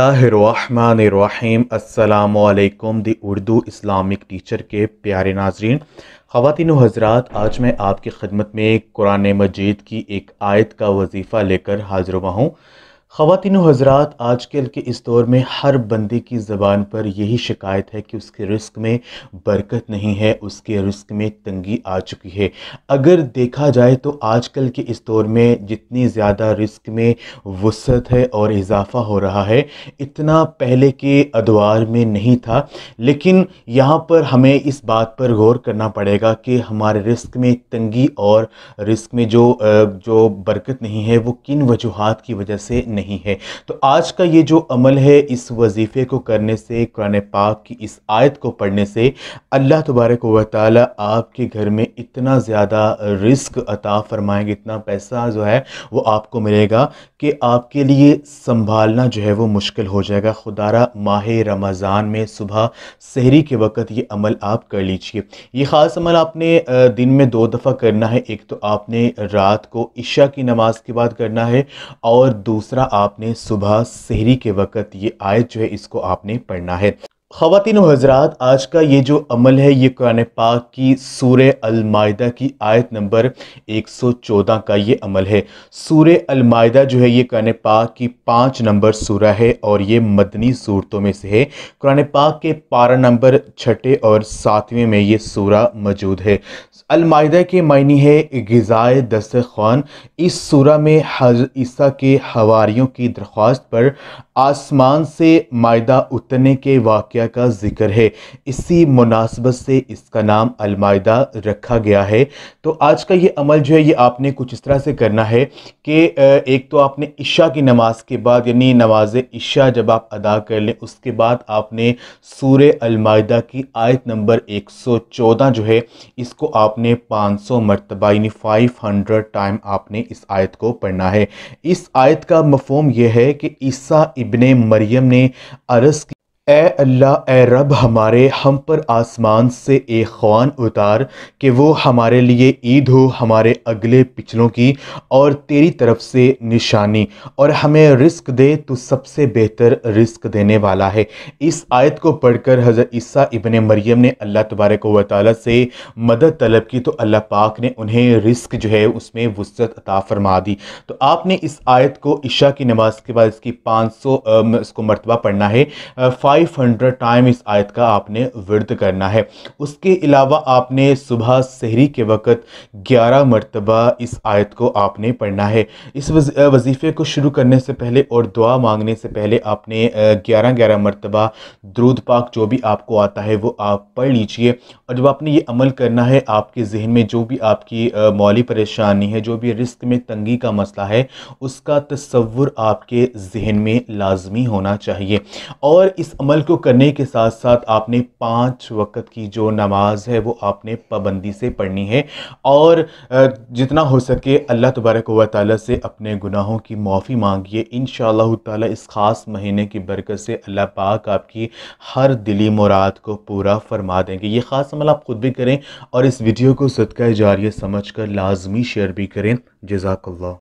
अस्सलाम दी Urdu Islamic teacher के प्यारे नाजरीन ख़वान हजरात आज मैं आपकी खदमत में कुरान मजीद की एक आयत का वजीफ़ा लेकर हाजिर हुआ हूँ खातिन हजरात आजकल के इस दौर में हर बंदे की ज़बान पर यही शिकायत है कि उसके रिस्क में बरकत नहीं है उसके रिस्क में तंगी आ चुकी है अगर देखा जाए तो आजकल के इस दौर में जितनी ज़्यादा रिस्क में वसत है और इजाफ़ा हो रहा है इतना पहले के अदवार में नहीं था लेकिन यहाँ पर हमें इस बात पर गौर करना पड़ेगा कि हमारे रिस्क में तंगी और रिस्क में जो जो बरकत नहीं है वो किन वजूहत की वजह से नहीं नहीं है तो आज का ये जो अमल है इस वजीफ़े को करने से कुरान पाक की इस आयत को पढ़ने से अल्लाह तबारक व ताली आपके घर में इतना ज़्यादा रिस्क अता फरमाएंगे इतना पैसा जो है वो आपको मिलेगा कि आपके लिए संभालना जो है वो मुश्किल हो जाएगा खुदारा माह रमज़ान में सुबह शहरी के वक्त ये अमल आप कर लीजिए ये ख़ास अमल आपने दिन में दो दफ़ा करना है एक तो आपने रात को इशा की नमाज के बाद करना है और दूसरा आपने सुबह शहरी के वक़्त ये आयत जो है इसको आपने पढ़ना है ख़वान हजरात आज का ये जो अमल है ये कुरान पाक की सूर अलमायदा की आयत नंबर 114 का ये अमल है सूर अलमायदा जो है ये कुरान पाक की पाँच नंबर सूरा है और ये मदनी सूरतों में से है कुरान पाक के पारा नंबर छठे और सातवें में ये सूरा मौजूद है अलमायदा के मायने है गज़ाए खान इस सूरा में हज ईसा के हवारीयों की दरख्वास्त पर आसमान से मायदा उतरने के वाक़ वाक़ का जिक्र है इसी मुनासबत से इसका नाम अलमायदा रखा गया है तो आज का ये अमल जो है ये आपने कुछ इस तरह से करना है कि एक तो आपने इशा की नमाज के बाद यानी नमाज इशा जब आप अदा कर लें उसके बाद आपने सूर अलमायदा की आयत नंबर 114 जो है इसको आपने 500 सौ मरतबा यानी फाइव टाइम आपने इस आयत को पढ़ना है इस आयत का मफहम यह है कि ईसा इबन मरियम ने अरस ए अल्लाह ए रब हमारे हम पर आसमान से एक ख्वान उतार कि वो हमारे लिए ईद हो हमारे अगले पिछलों की और तेरी तरफ से निशानी और हमें रिस्क दे तो सबसे बेहतर रिस्क देने वाला है इस आयत को पढ़कर हज़रत ईसा इबन मरियम ने अल्लाह तबारक व ताली से मदद तलब की तो अल्लाह पाक ने उन्हें रिस्क जो है उसमें वसत अता फरमा दी तो आपने इस आयत को ईशा की नमाज के बाद इसकी पाँच सौ इसको मरतबा पढ़ना है फाइव 500 टाइम इस आयत का आपने वर्द करना है उसके अलावा आपने सुबह शहरी के वक़्त 11 मरतबा इस आयत को आपने पढ़ना है इस वजीफ़े को शुरू करने से पहले और दुआ मांगने से पहले आपने 11 11 मरतबा द्रूद पाक जो भी आपको आता है वो आप पढ़ लीजिए और जब आपने ये अमल करना है आपके जहन में जो भी आपकी मौली परेशानी है जो भी रिस्क में तंगी का मसला है उसका तस्वुर आपके जहन में लाजमी होना चाहिए और इस अमल अमल को करने के साथ साथ आपने पाँच वक्त की जो नमाज है वो आपने पाबंदी से पढ़नी है और जितना हो सके अल्लाह तबारक व ताली से अपने गुनाहों की माफ़ी मांगिए इन ताला इस ख़ास महीने की बरकत से अल्लाह पाक आपकी हर दिली मुराद को पूरा फरमा देंगे ये ख़ास अमल आप ख़ुद भी करें और इस वीडियो को सदका जारी समझ कर लाजमी शेयर भी करें जजाकल्ला